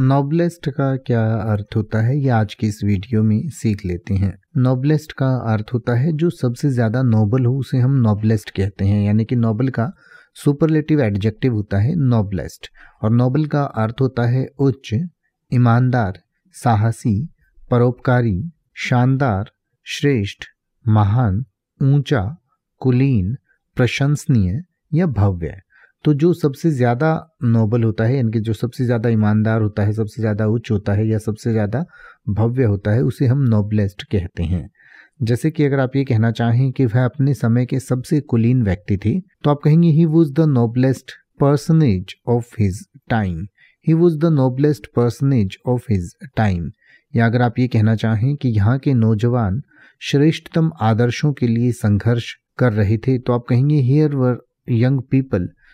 noblest का क्या अर्थ होता है ये आज की इस वीडियो में सीख लेते हैं नोबलेस्ट का अर्थ होता है जो सबसे ज़्यादा नोबल हो उसे हम नोबलेस्ट कहते हैं यानी कि नोबल का सुपरलेटिव एडजेक्टिव होता है नोबलेस्ट और नोबल का अर्थ होता है उच्च ईमानदार साहसी परोपकारी शानदार श्रेष्ठ महान ऊंचा कुलीन प्रशंसनीय या भव्य तो जो सबसे ज़्यादा नोबल होता है यानी कि जो सबसे ज़्यादा ईमानदार होता है सबसे ज़्यादा उच्च होता है या सबसे ज़्यादा भव्य होता है उसे हम नोबलेस्ट कहते हैं जैसे कि अगर आप ये कहना चाहें कि वह अपने समय के सबसे कुलीन व्यक्ति थे तो आप कहेंगे he was the noblest personage of his time he was the noblest personage of his time या अगर आप ये कहना चाहें कि यहाँ के नौजवान श्रेष्ठतम आदर्शों के लिए संघर्ष कर रहे थे तो आप कहेंगे हियर वर यंग पीपल